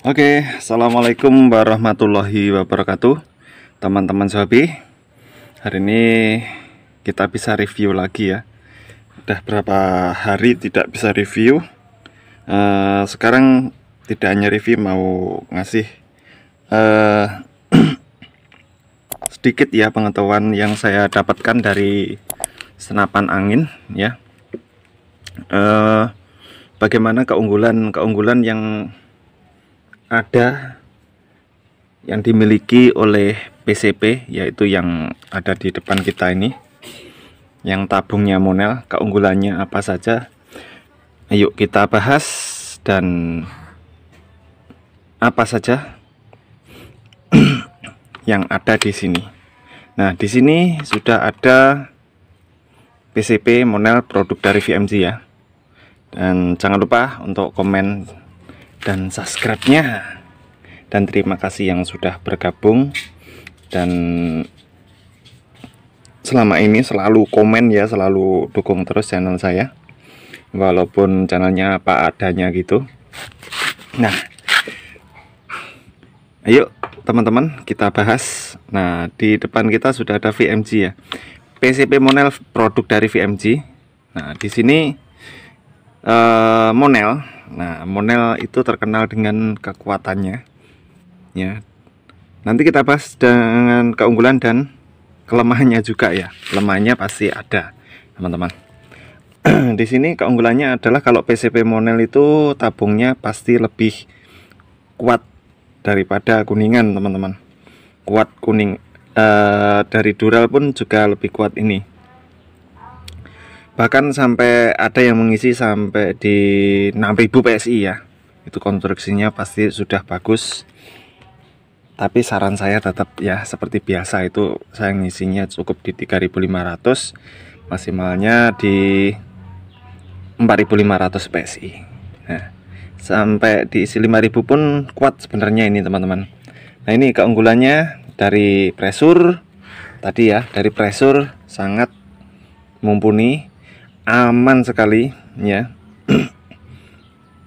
Oke, okay, Assalamualaikum warahmatullahi wabarakatuh Teman-teman Sobi Hari ini kita bisa review lagi ya Udah berapa hari tidak bisa review uh, Sekarang tidak hanya review mau ngasih uh, Sedikit ya pengetahuan yang saya dapatkan dari senapan angin ya uh, Bagaimana keunggulan-keunggulan yang ada yang dimiliki oleh PCP yaitu yang ada di depan kita ini yang tabungnya monel keunggulannya apa saja ayo kita bahas dan apa saja yang ada di sini nah di sini sudah ada PCP monel produk dari VMG ya dan jangan lupa untuk komen dan subscribe-nya dan terima kasih yang sudah bergabung dan selama ini selalu komen ya selalu dukung terus channel saya walaupun channelnya apa adanya gitu nah ayo teman-teman kita bahas nah di depan kita sudah ada VMG ya PCP Monel produk dari VMG nah di sini eh, Monel Nah, Monel itu terkenal dengan kekuatannya. Ya. Nanti kita bahas dengan keunggulan dan kelemahannya juga ya. Lemahnya pasti ada, teman-teman. Di sini keunggulannya adalah kalau PCP Monel itu tabungnya pasti lebih kuat daripada kuningan, teman-teman. Kuat kuning e, dari Dural pun juga lebih kuat ini bahkan sampai ada yang mengisi sampai di 6000 PSI ya itu konstruksinya pasti sudah bagus tapi saran saya tetap ya seperti biasa itu saya ngisinya cukup di 3500 maksimalnya di 4500 PSI nah sampai diisi 5000 pun kuat sebenarnya ini teman-teman nah ini keunggulannya dari pressure tadi ya dari pressure sangat mumpuni aman sekali ya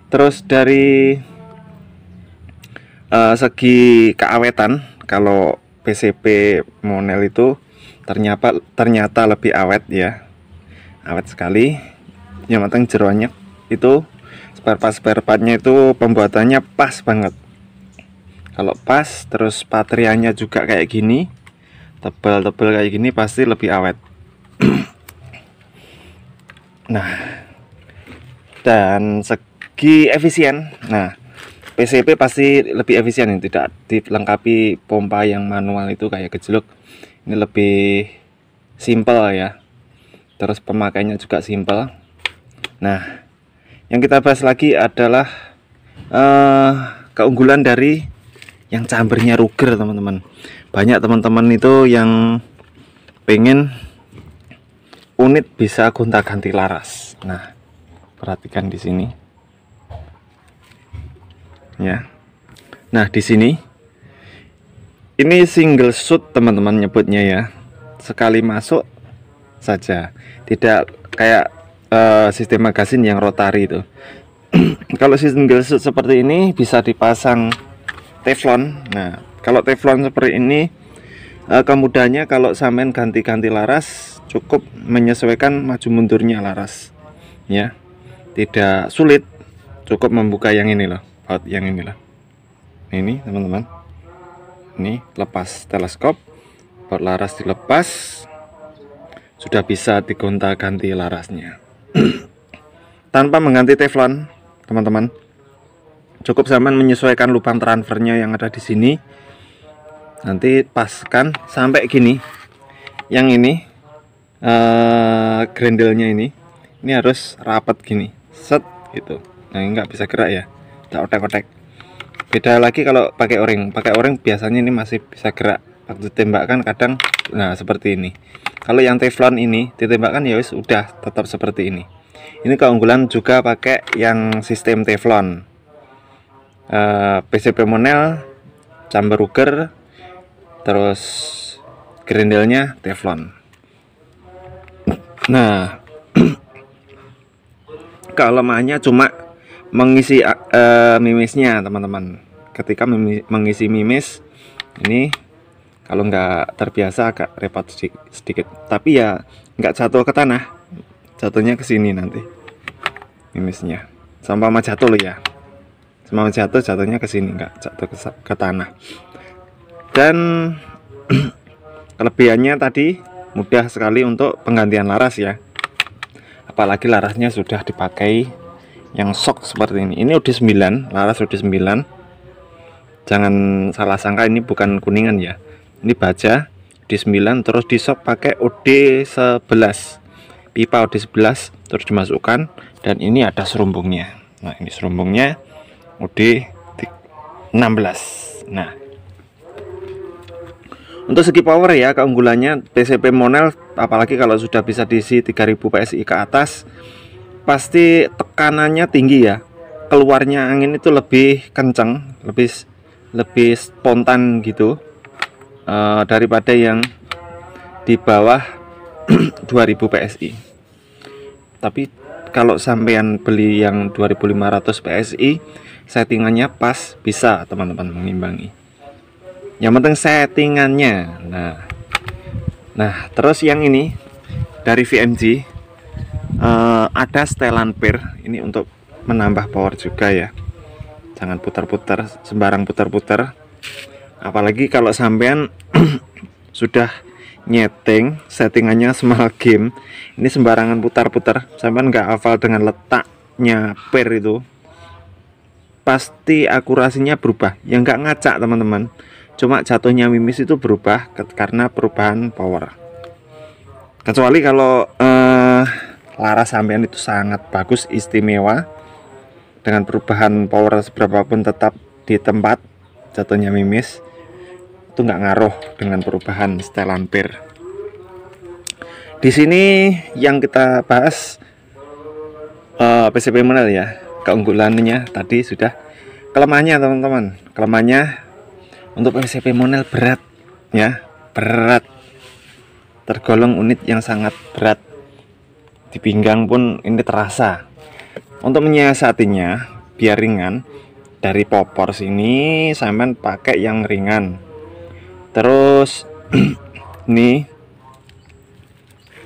terus dari uh, segi keawetan kalau PCP Monel itu ternyata ternyata lebih awet ya awet sekali yang penting jeroannya itu spare part spare partnya itu pembuatannya pas banget kalau pas terus patrianya juga kayak gini tebal-tebal kayak gini pasti lebih awet Nah, dan segi efisien. Nah, PCP pasti lebih efisien yang tidak dilengkapi pompa yang manual itu kayak gejluk. Ini lebih simple ya. Terus pemakainya juga simple. Nah, yang kita bahas lagi adalah uh, keunggulan dari yang chambernya Ruger teman-teman banyak teman-teman itu yang pengen unit bisa gonta-ganti laras. Nah, perhatikan di sini. Ya. Nah, di sini ini single shoot teman-teman nyebutnya ya. Sekali masuk saja. Tidak kayak uh, sistem magasin yang rotari itu. kalau single shoot seperti ini bisa dipasang teflon. Nah, kalau teflon seperti ini uh, kemudahannya kalau samen ganti-ganti laras cukup menyesuaikan maju mundurnya laras ya tidak sulit cukup membuka yang ini loh baut yang inilah ini teman-teman ini lepas teleskop baut laras dilepas sudah bisa digonta ganti larasnya tanpa mengganti teflon teman-teman cukup zaman menyesuaikan lubang transfernya yang ada di sini nanti paskan sampai gini yang ini uh, grendelnya ini ini harus rapat gini set gitu nah nggak bisa gerak ya tak otak-otak beda lagi kalau pakai oring, pakai oring biasanya ini masih bisa gerak waktu tembakan kadang nah seperti ini kalau yang teflon ini ditembakkan ya wis udah tetap seperti ini ini keunggulan juga pakai yang sistem teflon uh, eh, PCP monel chamber ruger terus grendelnya teflon Nah, kelemahannya cuma mengisi uh, mimisnya, teman-teman. Ketika mimis, mengisi mimis ini kalau nggak terbiasa agak repot sedikit, sedikit. Tapi ya nggak jatuh ke tanah, jatuhnya ke sini nanti mimisnya. Sampah jatuh lo ya. Sama jatuh jatuhnya ke sini nggak jatuh ke, ke tanah. Dan kelebihannya tadi mudah sekali untuk penggantian laras ya apalagi larasnya sudah dipakai yang sok seperti ini ini udah 9 laras udah 9 jangan salah sangka ini bukan kuningan ya ini baja di 9 terus di sok pakai OD 11 pipa OD 11 terus dimasukkan dan ini ada serumbungnya nah ini serumbungnya OD 16 nah untuk segi power ya keunggulannya TCP Monel apalagi kalau sudah bisa diisi 3000 PSI ke atas pasti tekanannya tinggi ya. Keluarnya angin itu lebih kencang, lebih lebih spontan gitu E, daripada yang di bawah 2000 PSI. Tapi kalau sampean beli yang 2500 PSI settingannya pas bisa teman-teman mengimbangi yang penting settingannya nah nah terus yang ini dari VMG uh, eh, ada setelan pir ini untuk menambah power juga ya jangan putar-putar sembarang putar-putar apalagi kalau sampean sudah nyeting settingannya small game ini sembarangan putar-putar sampean nggak hafal dengan letaknya pir itu pasti akurasinya berubah yang nggak ngacak teman-teman cuma jatuhnya mimis itu berubah karena perubahan power kecuali kalau eh, laras sampean itu sangat bagus istimewa dengan perubahan power seberapapun tetap di tempat jatuhnya mimis itu nggak ngaruh dengan perubahan setelan pir di sini yang kita bahas uh, eh, PCB model ya keunggulannya tadi sudah kelemahannya teman-teman kelemahannya untuk PCP Monel berat ya, berat. Tergolong unit yang sangat berat. Di pinggang pun ini terasa. Untuk menyiasatinya biar ringan dari popor sini sampean pakai yang ringan. Terus nih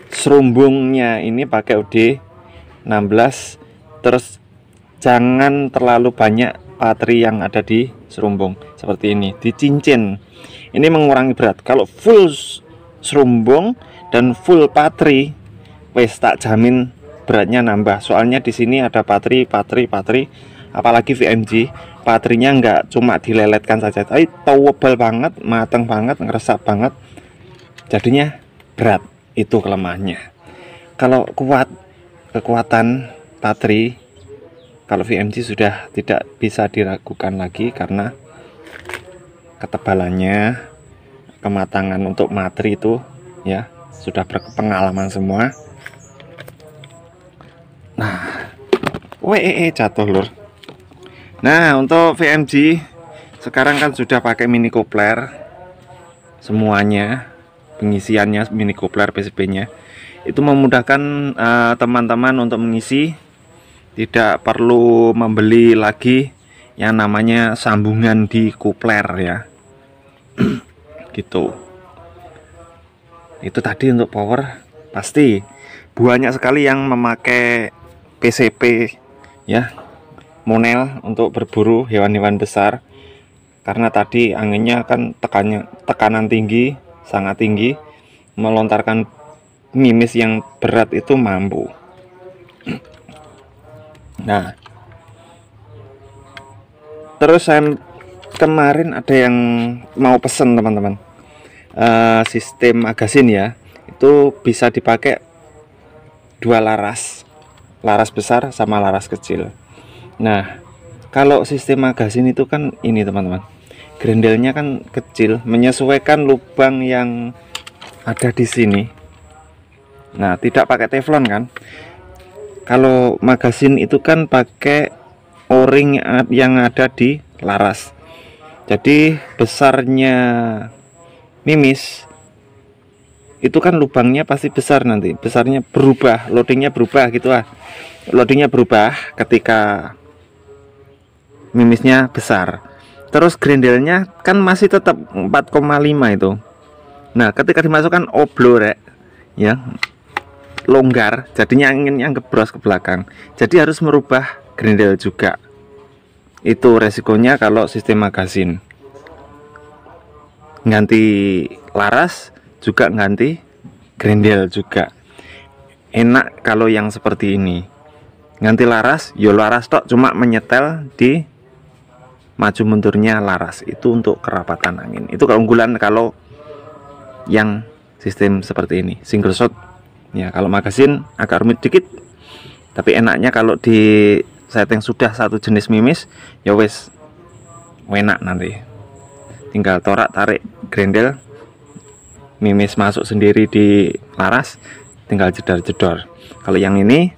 serumbungnya ini pakai UD 16 terus jangan terlalu banyak patri yang ada di serumbung seperti ini di cincin ini mengurangi berat kalau full serumbung dan full patri wes tak jamin beratnya nambah soalnya di sini ada patri patri patri apalagi VMG patrinya enggak cuma dileletkan saja tapi towebel banget mateng banget ngeresap banget jadinya berat itu kelemahannya kalau kuat kekuatan patri kalau VMC sudah tidak bisa diragukan lagi karena ketebalannya kematangan untuk materi itu ya sudah berpengalaman semua nah wee e jatuh lur nah untuk VMG sekarang kan sudah pakai mini kopler semuanya pengisiannya mini kopler PCB nya itu memudahkan eh, teman-teman uh, teman -teman untuk mengisi tidak perlu membeli lagi yang namanya sambungan di kupler ya gitu itu tadi untuk power pasti banyak sekali yang memakai PCP ya monel untuk berburu hewan-hewan besar karena tadi anginnya kan tekannya tekanan tinggi sangat tinggi melontarkan mimis yang berat itu mampu Nah, terus saya kemarin ada yang mau pesen teman-teman uh, sistem agasin ya itu bisa dipakai dua laras laras besar sama laras kecil nah kalau sistem magasin itu kan ini teman-teman grendelnya kan kecil menyesuaikan lubang yang ada di sini nah tidak pakai teflon kan kalau magasin itu kan pakai o-ring yang ada di laras jadi besarnya mimis itu kan lubangnya pasti besar nanti besarnya berubah loadingnya berubah gitu ah loadingnya berubah ketika mimisnya besar terus grendelnya kan masih tetap 4,5 itu nah ketika dimasukkan oblorek ya longgar jadinya angin yang kebros ke belakang jadi harus merubah grendel juga itu resikonya kalau sistem magasin ganti laras juga ganti grendel juga enak kalau yang seperti ini ganti laras yo ya laras tok cuma menyetel di maju mundurnya laras itu untuk kerapatan angin itu keunggulan kalau yang sistem seperti ini single shot ya kalau magasin agak rumit dikit tapi enaknya kalau di setting sudah satu jenis mimis ya wes enak nanti tinggal torak tarik grendel mimis masuk sendiri di laras tinggal jedar-jedor kalau yang ini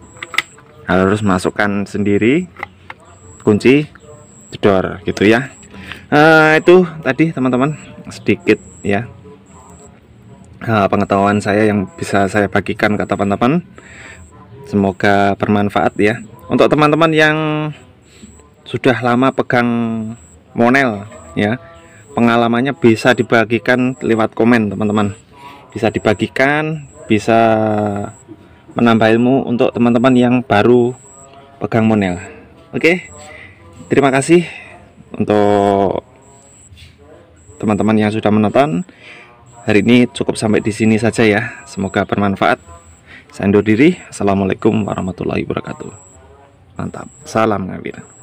harus masukkan sendiri kunci jedor gitu ya uh, itu tadi teman-teman sedikit ya uh, pengetahuan saya yang bisa saya bagikan ke teman-teman. Semoga bermanfaat ya. Untuk teman-teman yang sudah lama pegang monel ya, pengalamannya bisa dibagikan lewat komen teman-teman. Bisa dibagikan, bisa menambah ilmu untuk teman-teman yang baru pegang monel. Oke. Terima kasih untuk teman-teman yang sudah menonton. Hari ini cukup sampai di sini saja ya. Semoga bermanfaat. Saya undur diri. Assalamualaikum warahmatullahi wabarakatuh. Mantap. Salam ngawir.